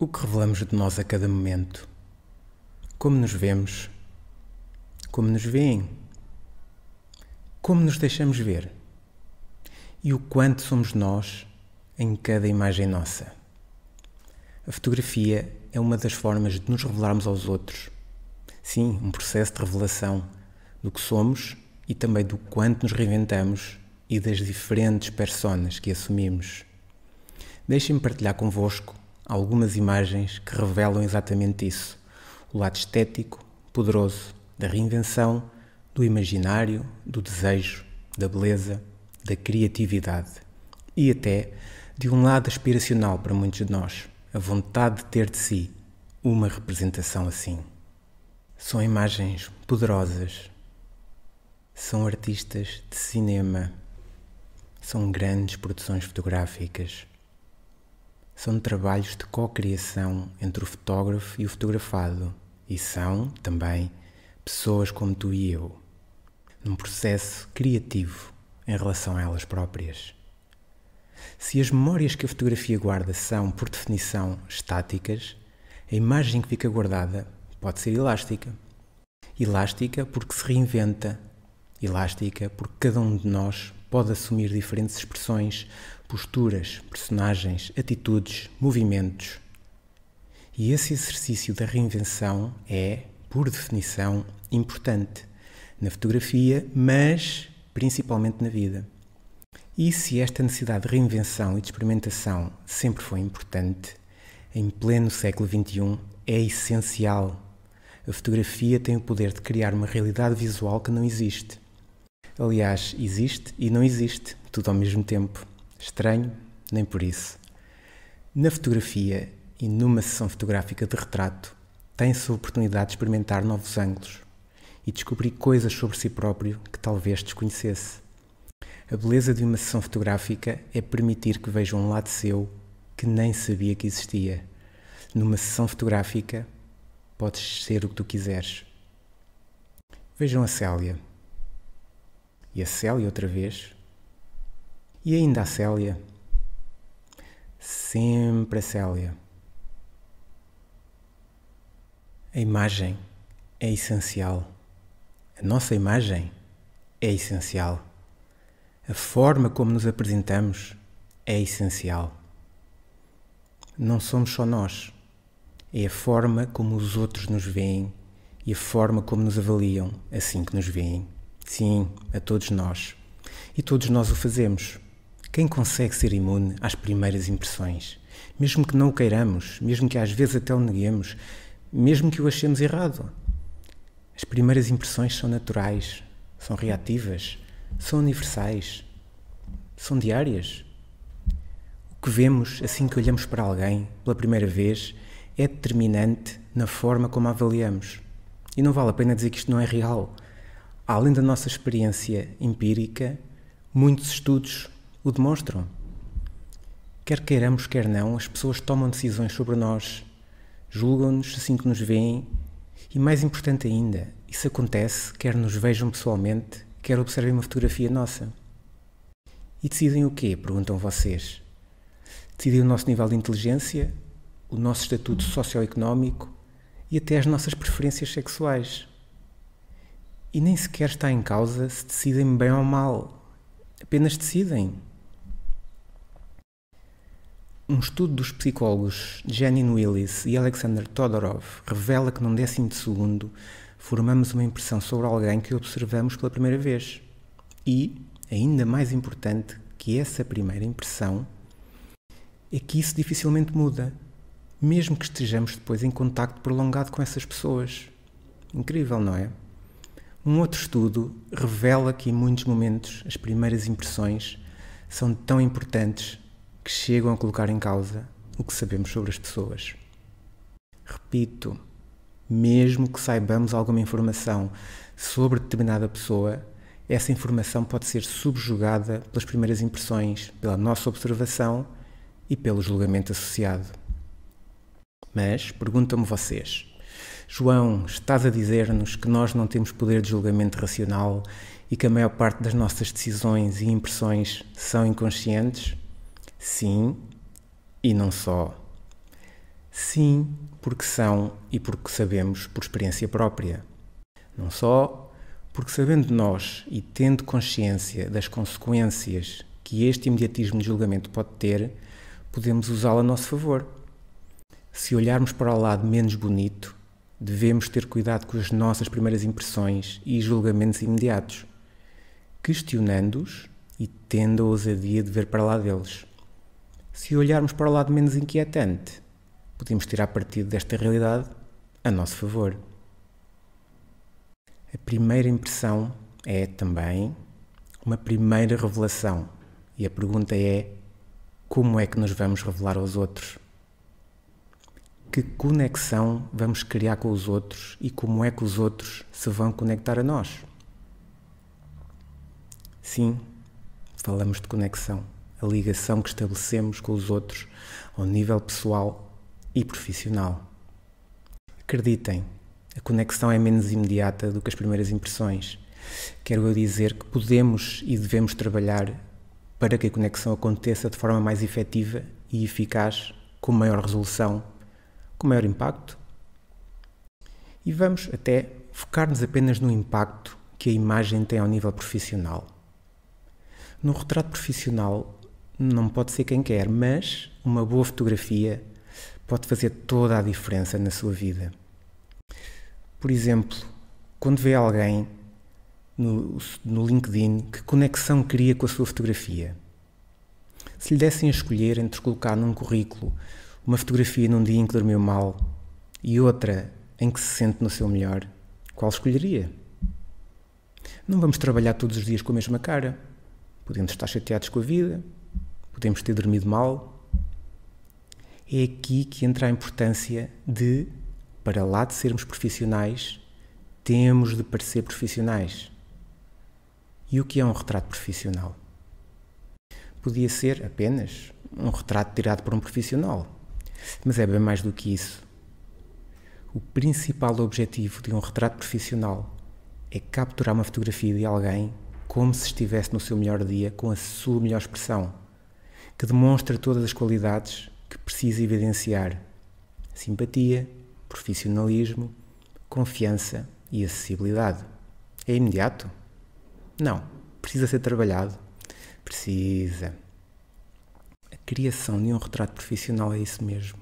O que revelamos de nós a cada momento? Como nos vemos? Como nos veem? Como nos deixamos ver? E o quanto somos nós em cada imagem nossa? A fotografia é uma das formas de nos revelarmos aos outros. Sim, um processo de revelação do que somos e também do quanto nos reinventamos e das diferentes personas que assumimos. Deixem-me partilhar convosco algumas imagens que revelam exatamente isso: o lado estético, poderoso, da reinvenção, do imaginário, do desejo, da beleza, da criatividade e até de um lado aspiracional para muitos de nós a vontade de ter de si uma representação assim. São imagens poderosas, são artistas de cinema, são grandes produções fotográficas, são trabalhos de co-criação entre o fotógrafo e o fotografado e são também pessoas como tu e eu, num processo criativo em relação a elas próprias. Se as memórias que a fotografia guarda são, por definição, estáticas, a imagem que fica guardada pode ser elástica. Elástica porque se reinventa, elástica porque cada um de nós pode assumir diferentes expressões, posturas, personagens, atitudes, movimentos. E esse exercício da reinvenção é, por definição, importante na fotografia, mas principalmente na vida. E se esta necessidade de reinvenção e de experimentação sempre foi importante, em pleno século XXI é essencial. A fotografia tem o poder de criar uma realidade visual que não existe. Aliás, existe e não existe, tudo ao mesmo tempo. Estranho, nem por isso. Na fotografia e numa sessão fotográfica de retrato, tem-se a oportunidade de experimentar novos ângulos e descobrir coisas sobre si próprio que talvez desconhecesse. A beleza de uma sessão fotográfica é permitir que vejam um lado seu que nem sabia que existia. Numa sessão fotográfica, podes ser o que tu quiseres. Vejam a Célia. E a Célia outra vez. E ainda a Célia. Sempre a Célia. A imagem é essencial. A nossa imagem é essencial. A forma como nos apresentamos é essencial. Não somos só nós. É a forma como os outros nos veem e a forma como nos avaliam assim que nos veem. Sim, a todos nós. E todos nós o fazemos. Quem consegue ser imune às primeiras impressões? Mesmo que não o queiramos, mesmo que às vezes até o neguemos, mesmo que o achemos errado. As primeiras impressões são naturais, são reativas, são universais, são diárias. O que vemos assim que olhamos para alguém pela primeira vez é determinante na forma como a avaliamos. E não vale a pena dizer que isto não é real. Além da nossa experiência empírica, muitos estudos o demonstram. Quer queiramos, quer não, as pessoas tomam decisões sobre nós, julgam-nos assim que nos veem, e mais importante ainda, isso acontece quer nos vejam pessoalmente, quer observem uma fotografia nossa. E decidem o quê? Perguntam vocês. Decidem o nosso nível de inteligência, o nosso estatuto socioeconómico e até as nossas preferências sexuais. E nem sequer está em causa se decidem bem ou mal. Apenas decidem. Um estudo dos psicólogos Janine Willis e Alexander Todorov revela que num décimo de segundo formamos uma impressão sobre alguém que observamos pela primeira vez. E, ainda mais importante que essa primeira impressão, é que isso dificilmente muda, mesmo que estejamos depois em contacto prolongado com essas pessoas. Incrível, não é? Um outro estudo revela que em muitos momentos as primeiras impressões são tão importantes que chegam a colocar em causa o que sabemos sobre as pessoas. Repito, mesmo que saibamos alguma informação sobre determinada pessoa, essa informação pode ser subjugada pelas primeiras impressões, pela nossa observação e pelo julgamento associado. Mas perguntam-me vocês: João, estás a dizer-nos que nós não temos poder de julgamento racional e que a maior parte das nossas decisões e impressões são inconscientes? Sim, e não só. Sim, porque são e porque sabemos por experiência própria. Não só porque, sabendo nós e tendo consciência das consequências que este imediatismo de julgamento pode ter, podemos usá-lo a nosso favor. Se olharmos para o lado menos bonito, devemos ter cuidado com as nossas primeiras impressões e julgamentos imediatos, questionando-os e tendo a ousadia de ver para lá deles. Se olharmos para o lado menos inquietante, podemos tirar partido desta realidade a nosso favor. A primeira impressão é também uma primeira revelação. E a pergunta é: como é que nos vamos revelar aos outros? Que conexão vamos criar com os outros e como é que os outros se vão conectar a nós? Sim, falamos de conexão, a ligação que estabelecemos com os outros ao nível pessoal e profissional. Acreditem, a conexão é menos imediata do que as primeiras impressões. Quero eu dizer que podemos e devemos trabalhar para que a conexão aconteça de forma mais efetiva e eficaz, com maior resolução, com maior impacto. E vamos até focar-nos apenas no impacto que a imagem tem ao nível profissional. No retrato profissional, não pode ser quem quer, mas uma boa fotografia pode fazer toda a diferença na sua vida. Por exemplo, quando vê alguém no, no LinkedIn que conexão cria com a sua fotografia. Se lhe dessem a escolher entre colocar num currículo uma fotografia num dia em que dormiu mal e outra em que se sente no seu melhor, qual escolheria? Não vamos trabalhar todos os dias com a mesma cara. Podemos estar chateados com a vida, podemos ter dormido mal, é aqui que entra a importância de, para lá de sermos profissionais, temos de parecer profissionais. E o que é um retrato profissional? Podia ser apenas um retrato tirado por um profissional, mas é bem mais do que isso. O principal objetivo de um retrato profissional é capturar uma fotografia de alguém como se estivesse no seu melhor dia, com a sua melhor expressão, que demonstra todas as qualidades que precisa evidenciar simpatia, profissionalismo, confiança e acessibilidade. É imediato? Não. Precisa ser trabalhado? Precisa. A criação de um retrato profissional é isso mesmo.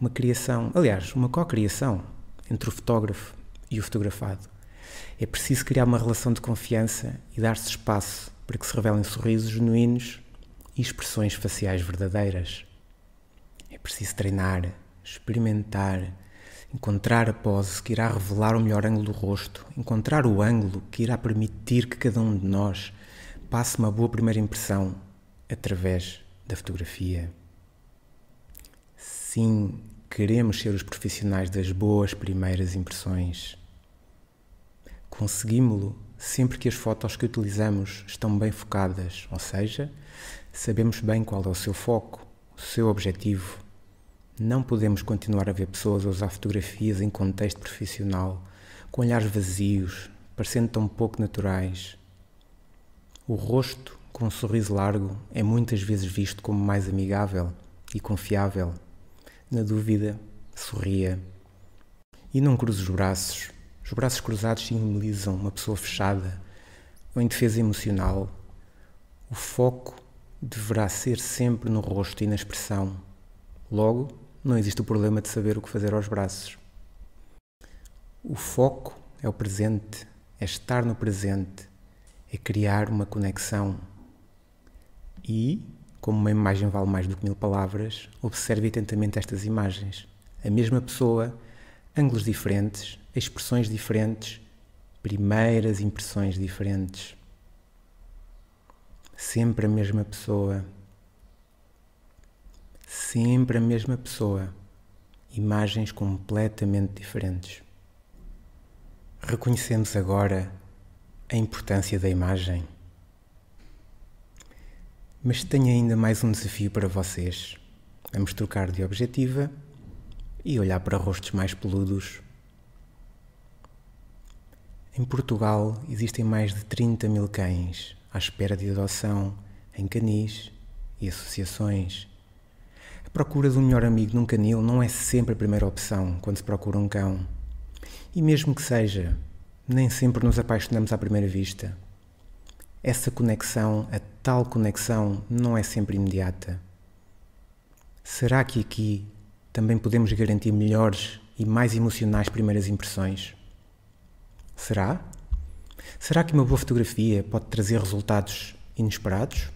Uma criação, aliás, uma co-criação entre o fotógrafo e o fotografado. É preciso criar uma relação de confiança e dar-se espaço para que se revelem sorrisos genuínos e expressões faciais verdadeiras. É preciso treinar, experimentar, encontrar a pose que irá revelar o melhor ângulo do rosto, encontrar o ângulo que irá permitir que cada um de nós passe uma boa primeira impressão através da fotografia. Sim, queremos ser os profissionais das boas primeiras impressões. Conseguimos-lo sempre que as fotos que utilizamos estão bem focadas, ou seja, sabemos bem qual é o seu foco, o seu objetivo não podemos continuar a ver pessoas a usar fotografias em contexto profissional, com olhares vazios, parecendo tão pouco naturais. O rosto, com um sorriso largo, é muitas vezes visto como mais amigável e confiável. Na dúvida, sorria. E não cruze os braços. Os braços cruzados simbolizam uma pessoa fechada ou em defesa emocional. O foco deverá ser sempre no rosto e na expressão. Logo, não existe o problema de saber o que fazer aos braços. O foco é o presente, é estar no presente, é criar uma conexão. E, como uma imagem vale mais do que mil palavras, observe atentamente estas imagens. A mesma pessoa, ângulos diferentes, expressões diferentes, primeiras impressões diferentes. Sempre a mesma pessoa, sempre a mesma pessoa, imagens completamente diferentes. Reconhecemos agora a importância da imagem. Mas tenho ainda mais um desafio para vocês. Vamos trocar de objetiva e olhar para rostos mais peludos. Em Portugal existem mais de 30 mil cães à espera de adoção em canis e associações Procuras um melhor amigo num canil não é sempre a primeira opção quando se procura um cão. E mesmo que seja, nem sempre nos apaixonamos à primeira vista. Essa conexão, a tal conexão, não é sempre imediata. Será que aqui também podemos garantir melhores e mais emocionais primeiras impressões? Será? Será que uma boa fotografia pode trazer resultados inesperados?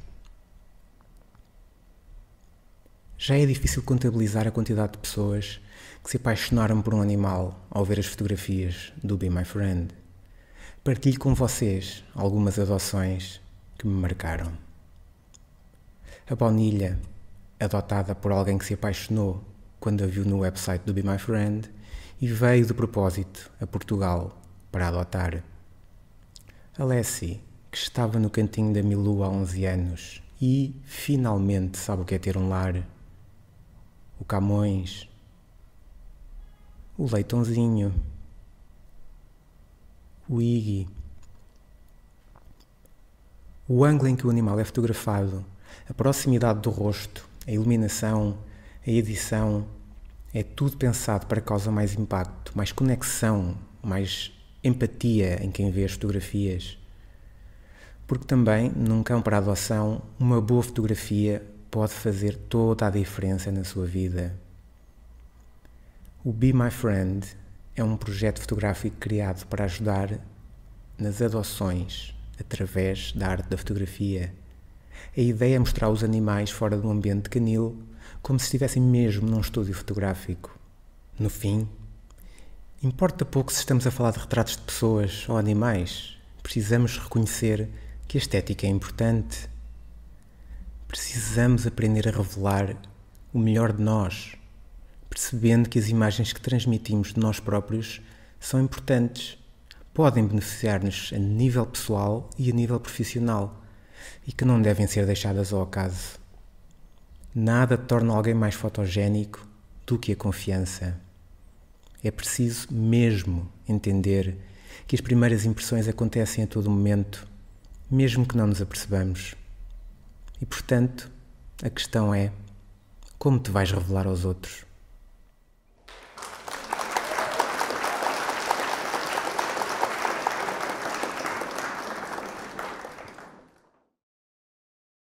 Já é difícil contabilizar a quantidade de pessoas que se apaixonaram por um animal ao ver as fotografias do Be My Friend. Partilho com vocês algumas adoções que me marcaram. A baunilha, adotada por alguém que se apaixonou quando a viu no website do Be My Friend e veio de propósito a Portugal para adotar. A Lessie, que estava no cantinho da Milu há 11 anos e finalmente sabe o que é ter um lar o Camões, o Leitãozinho, o Iggy. O ângulo em que o animal é fotografado, a proximidade do rosto, a iluminação, a edição, é tudo pensado para causar mais impacto, mais conexão, mais empatia em quem vê as fotografias. Porque também, num cão para adoção, uma boa fotografia pode fazer toda a diferença na sua vida. O Be My Friend é um projeto fotográfico criado para ajudar nas adoções através da arte da fotografia. A ideia é mostrar os animais fora de um ambiente canil, como se estivessem mesmo num estúdio fotográfico. No fim, importa pouco se estamos a falar de retratos de pessoas ou animais. Precisamos reconhecer que a estética é importante Precisamos aprender a revelar o melhor de nós, percebendo que as imagens que transmitimos de nós próprios são importantes, podem beneficiar-nos a nível pessoal e a nível profissional e que não devem ser deixadas ao acaso. Nada torna alguém mais fotogénico do que a confiança. É preciso mesmo entender que as primeiras impressões acontecem a todo momento, mesmo que não nos apercebamos. E portanto, a questão é: como te vais revelar aos outros?